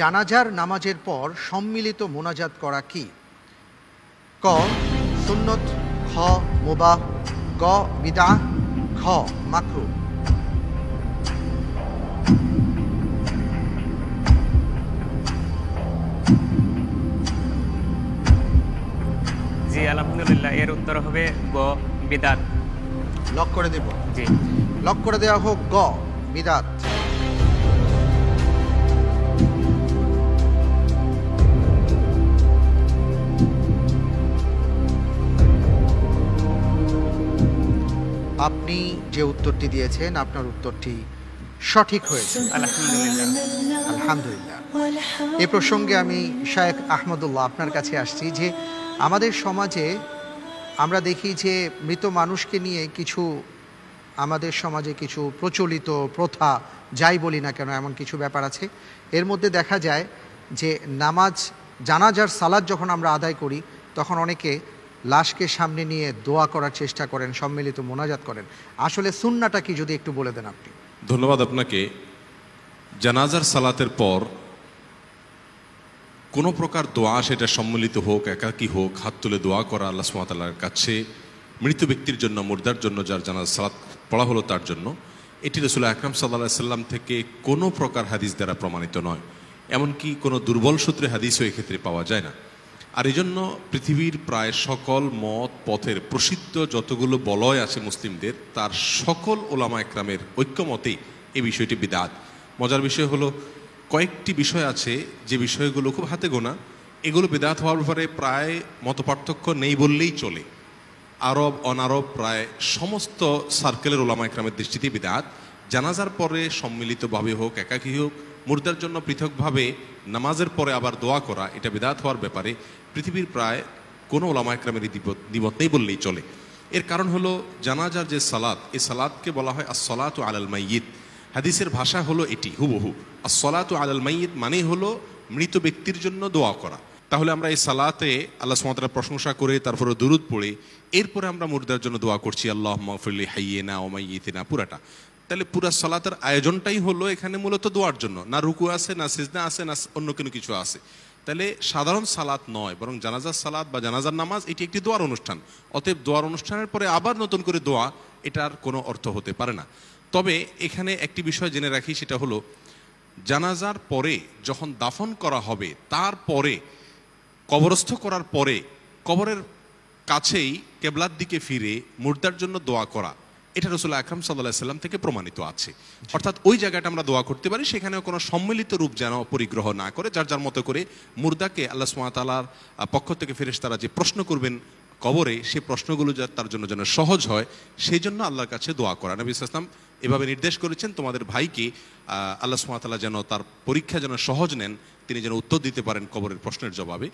জানাজার নামাজের পর সম্মিলিত মোনাজাত করা কি ক সুন্নত খ মোবাহ গ বিদা খ মাকরু জি আলহামদুলিল্লাহ এর উত্তর হবে গ বিদাত লক করে দেব জি লক করে দেওয়া হোক গ বিদাত আপনি যে উত্তরটি দিয়েছেন আপনার উত্তরটি সঠিক হয়েছে আলহামদুলিল্লাহ আলহামদুলিল্লাহ এ প্রসঙ্গে আমি শায়েক আহমদুল্লাহ আপনার কাছে আসছি যে আমাদের সমাজে আমরা দেখি যে মৃত মানুষকে নিয়ে কিছু আমাদের সমাজে কিছু প্রচলিত প্রথা যাই বলি না কেন এমন কিছু ব্যাপার আছে এর মধ্যে দেখা যায় যে নামাজ জানাজার সালাদ যখন আমরা আদায় করি তখন অনেকে লাশকে সামনে নিয়ে দোয়া করার চেষ্টা করেন সম্মিলিত মোনাজাত করেন আসলে সুন্নাটা কি যদি একটু বলে দেন আপনি ধন্যবাদ আপনাকে জানাজার সালাতের পর কোনো প্রকার দোয়া সেটা সম্মিলিত হোক একাকি হোক হাত তুলে দোয়া করা আল্লাহ সুমাতালার কাছে মৃত ব্যক্তির জন্য মুর্দার জন্য যার জানাজ সালাত পড়া হলো তার জন্য এটি রসুল আকরাম সাল্লা সাল্লাম থেকে কোনো প্রকার হাদিস দ্বারা প্রমাণিত নয় এমনকি কোনো দুর্বল সূত্রে হাদিসও এক্ষেত্রে পাওয়া যায় না আর এই জন্য পৃথিবীর প্রায় সকল মত পথের প্রসিদ্ধ যতগুলো বলয় আছে মুসলিমদের তার সকল ওলামা একরামের ঐক্যমতেই এই বিষয়টি বিদাত মজার বিষয় হলো কয়েকটি বিষয় আছে যে বিষয়গুলো খুব হাতে গোনা এগুলো বিদাত হওয়ার ব্যাপারে প্রায় মতপার্থক্য নেই বললেই চলে আরব অনারব প্রায় সমস্ত সার্কেলের ওলামা একরামের দৃষ্টিতে বিদাত জানাজার পরে সম্মিলিতভাবে হোক একাকী হোক মুর্দার জন্য পৃথকভাবে নামাজের পরে আবার দোয়া করা এটা বেদাত হওয়ার ব্যাপারে পৃথিবীর প্রায় কোনো ওলামা একরামের নেই বললেই চলে এর কারণ হলো জানাজার যে সালাদ এই সালাদকে বলা হয় আসলাত ও আল মাইয়িদ হাদিসের ভাষা হলো এটি হুবহু আসলাত ও আল মাইয়িদ মানে হলো মৃত ব্যক্তির জন্য দোয়া করা তাহলে আমরা এই সালাতে আল্লাহ সুমাতার প্রশংসা করে তারপরে দুরুদ পড়ে এরপরে আমরা মুর্দার জন্য দোয়া করছি আল্লাহ মফুল্লি হাইয়েনা ওমাইয়েতেনা পুরাটা তাহলে পুরো সলাতের আয়োজনটাই হলো এখানে মূলত দোয়ার জন্য না রুকু আছে না সিজনা আছে না অন্য কোনো কিছু আছে তাহলে সাধারণ সালাত নয় বরং জানাজার সালাত বা জানাজার নামাজ এটি একটি দোয়ার অনুষ্ঠান অতএব দোয়ার অনুষ্ঠানের পরে আবার নতুন করে দোয়া এটার কোনো অর্থ হতে পারে না তবে এখানে একটি বিষয় জেনে রাখি সেটা হলো জানাজার পরে যখন দাফন করা হবে তারপরে কবরস্থ করার পরে কবরের কাছেই কেবলার দিকে ফিরে মুর্দার জন্য দোয়া করা এটা রসুল আকরাম সাল্লাহ সাল্লাম থেকে প্রমাণিত আছে অর্থাৎ ওই জায়গাটা আমরা দোয়া করতে পারি সেখানেও কোনো সম্মিলিত রূপ যেন পরিগ্রহ না করে যার যার মতো করে মুর্দাকে আল্লাহ সুমাতালার পক্ষ থেকে ফেরেস তারা যে প্রশ্ন করবেন কবরে সে প্রশ্নগুলো যা তার জন্য যেন সহজ হয় সেই জন্য আল্লাহর কাছে দোয়া করা নবী ইসলাম এভাবে নির্দেশ করেছেন তোমাদের ভাইকে আল্লাহ সুমাতালা যেন তার পরীক্ষা যেন সহজ নেন তিনি যেন উত্তর দিতে পারেন কবরের প্রশ্নের জবাবে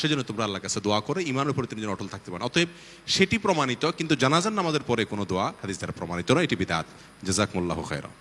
সেজন্য তোমরা আল্লাহ কাছে দোয়া করে ইমানের উপরে তিনি যেন অটল থাকতে পারেন অতএব সেটি প্রমাণিত কিন্তু জানাজান নামাজের পরে কোনো দোয়া হাদিস দ্বারা প্রমাণিত নয় এটি বিদাত জেজাকমুল্লাহ খায়রা